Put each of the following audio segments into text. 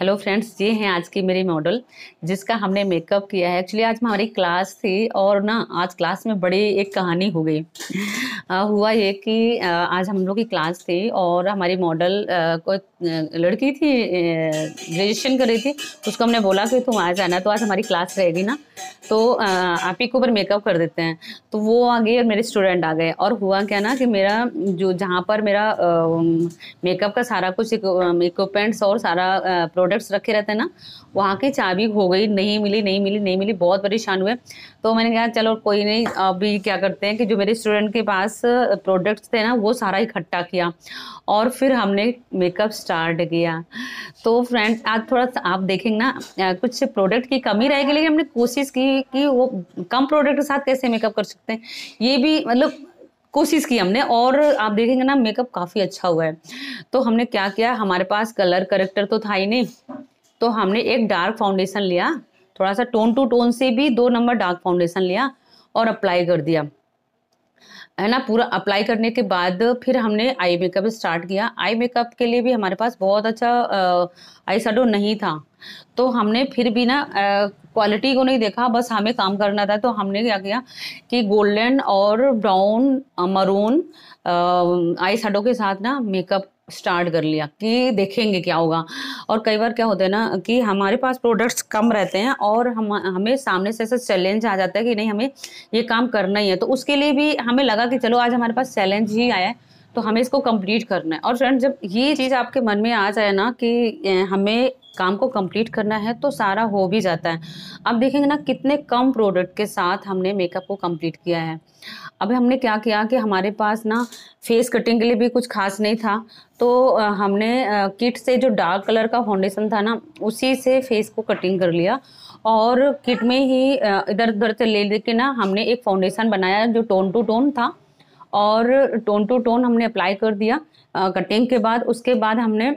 hello friends ये हैं आज की मेरी मॉडल जिसका हमने मेकअप किया है एक्चुअली आज हमारी क्लास थी और ना आज क्लास में बड़ी एक कहानी हो गई हुआ ये कि आज हम लोग की क्लास थी और हमारी मॉडल को लड़की थी ग्रेजुएशन कर रही थी उसको हमने बोला कि तुम आज आना तो आज हमारी क्लास रहेगी ना तो आप ही के ऊपर मेकअप कर देते हैं तो वो आ गई और मेरे स्टूडेंट आ गए और हुआ क्या ना कि मेरा जो जहाँ पर मेरा मेकअप का सारा कुछ इक्विपमेंट्स और सारा प्रोडक्ट्स रखे रहते हैं ना वहाँ की चाबी हो गई नहीं मिली नहीं मिली नहीं मिली बहुत परेशान हुए तो मैंने कहा चलो कोई नहीं अभी क्या करते हैं कि जो मेरे स्टूडेंट के पास प्रोडक्ट्स थे ना वो सारा इकट्ठा किया और फिर हमने मेकअप स्टार्ट किया तो फ्रेंड्स आज थोड़ा सा आप देखेंगे ना कुछ प्रोडक्ट की कमी रहेगी लेकिन हमने कोशिश की कि वो कम प्रोडक्ट के साथ कैसे मेकअप कर सकते हैं ये भी मतलब कोशिश की हमने और आप देखेंगे ना मेकअप काफ़ी अच्छा हुआ है तो हमने क्या किया हमारे पास कलर करेक्टर तो था ही नहीं तो हमने एक डार्क फाउंडेशन लिया थोड़ा सा टोन टू टोन से भी दो नंबर डार्क फाउंडेशन लिया और अप्लाई कर दिया है ना पूरा अप्लाई करने के बाद फिर हमने आई मेकअप स्टार्ट किया आई मेकअप के लिए भी हमारे पास बहुत अच्छा आई शेडो नहीं था तो हमने फिर भी ना क्वालिटी को नहीं देखा बस हमें काम करना था तो हमने क्या किया कि गोल्डन और ब्राउन मरून आई शेडो के साथ ना मेकअप स्टार्ट कर लिया कि देखेंगे क्या होगा और कई बार क्या होता है ना कि हमारे पास प्रोडक्ट्स कम रहते हैं और हम हमें सामने से ऐसा चैलेंज आ जाता है कि नहीं हमें ये काम करना ही है तो उसके लिए भी हमें लगा कि चलो आज हमारे पास चैलेंज ही आया है तो हमें इसको कंप्लीट करना है और फ्रेंड जब ये चीज़ आपके मन में आ जाए ना कि हमें काम को कंप्लीट करना है तो सारा हो भी जाता है अब देखेंगे ना कितने कम प्रोडक्ट के साथ हमने मेकअप को कंप्लीट किया है अब हमने क्या किया कि हमारे पास ना फेस कटिंग के लिए भी कुछ खास नहीं था तो हमने किट से जो डार्क कलर का फाउंडेशन था ना उसी से फेस को कटिंग कर लिया और किट में ही इधर उधर से ले लेके ना हमने एक फाउंडेशन बनाया जो टोन टू टोन था और टोन टू टोन हमने अप्लाई कर दिया कटिंग के बाद उसके बाद हमने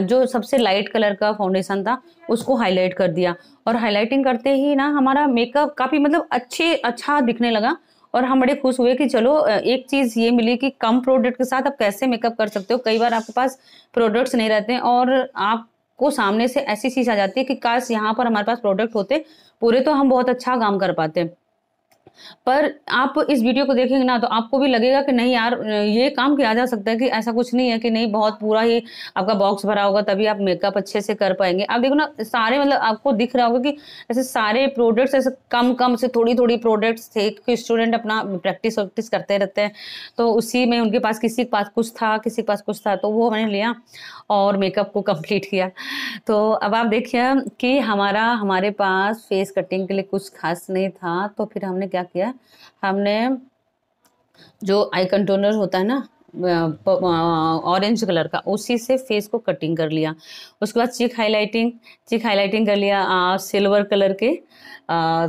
जो सबसे लाइट कलर का फाउंडेशन था उसको हाईलाइट कर दिया और हाईलाइटिंग करते ही ना हमारा मेकअप काफ़ी मतलब अच्छे अच्छा दिखने लगा और हम बड़े खुश हुए कि चलो एक चीज़ ये मिली कि कम प्रोडक्ट के साथ आप कैसे मेकअप कर सकते हो कई बार आपके पास प्रोडक्ट्स नहीं रहते हैं और आपको सामने से ऐसी चीज़ आ जाती है कि काश यहाँ पर हमारे पास प्रोडक्ट होते पूरे तो हम बहुत अच्छा काम कर पाते पर आप इस वीडियो को देखेंगे ना तो आपको भी लगेगा कि नहीं यार ये काम किया जा सकता है कि ऐसा कुछ नहीं है कि नहीं बहुत पूरा ही आपका बॉक्स भरा होगा तभी आप मेकअप अच्छे से कर पाएंगे आप देखो ना सारे मतलब आपको दिख रहा होगा कि ऐसे सारे प्रोडक्ट्स ऐसे कम कम से थोड़ी थोड़ी प्रोडक्ट्स थे क्योंकि स्टूडेंट अपना प्रैक्टिस वैक्टिस करते रहते हैं तो उसी में उनके पास किसी के पास कुछ था किसी के पास कुछ था तो वो मैंने लिया और मेकअप को कंप्लीट किया तो अब आप देखिए कि हमारा हमारे पास फेस कटिंग के लिए कुछ खास नहीं था तो फिर हमने क्या किया हमने जो आई कंटोनर होता है ना ऑरेंज कलर का उसी से फेस को कटिंग कर लिया उसके बाद चीक हाईलाइटिंग चीक हाईलाइटिंग कर लिया सिल्वर कलर के आ,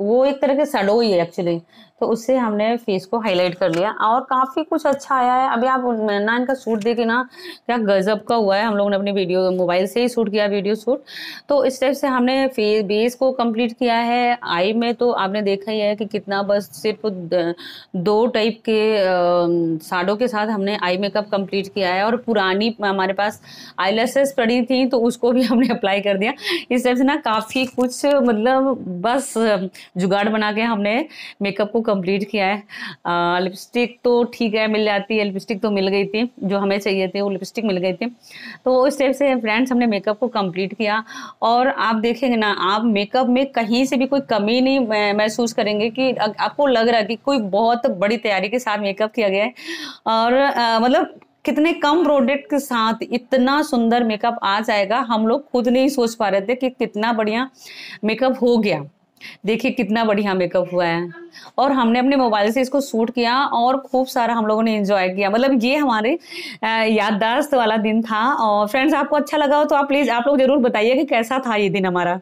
वो एक तरह के सडो ही है एक्चुअली तो उससे हमने फेस को हाईलाइट कर लिया और काफ़ी कुछ अच्छा आया है अभी आप ना इनका सूट देखे ना क्या गज़ब का हुआ है हम लोगों ने अपने वीडियो मोबाइल से ही शूट किया वीडियो शूट तो इस टाइप से हमने फेस बेस को कंप्लीट किया है आई में तो आपने देखा ही है कि कितना बस सिर्फ दो टाइप के साड़ों के साथ हमने आई मेकअप कंप्लीट किया है और पुरानी हमारे पास आईलेसेस पड़ी थी तो उसको भी हमने अप्लाई कर दिया इस टाइप से ना काफ़ी कुछ मतलब बस जुगाड़ बना के हमने मेकअप को कंप्लीट किया है आ, लिपस्टिक तो ठीक है मिल जाती है लिपस्टिक तो मिल गई थी जो हमें चाहिए थी वो लिपस्टिक मिल गई थी तो उस टाइप से फ्रेंड्स हमने मेकअप को कंप्लीट किया और आप देखेंगे ना आप मेकअप में कहीं से भी कोई कमी नहीं महसूस करेंगे कि आपको लग रहा है कि कोई बहुत बड़ी तैयारी के साथ मेकअप किया गया है और आ, मतलब कितने कम प्रोडक्ट के साथ इतना सुंदर मेकअप आ जाएगा हम लोग खुद नहीं सोच पा रहे थे कि कितना बढ़िया मेकअप हो गया देखिए कितना बढ़िया मेकअप हुआ है और हमने अपने मोबाइल से इसको शूट किया और खूब सारा हम लोगों ने एंजॉय किया मतलब ये हमारे याददाश्त वाला दिन था और फ्रेंड्स आपको अच्छा लगा हो तो आप प्लीज़ आप लोग ज़रूर बताइए कि कैसा था ये दिन हमारा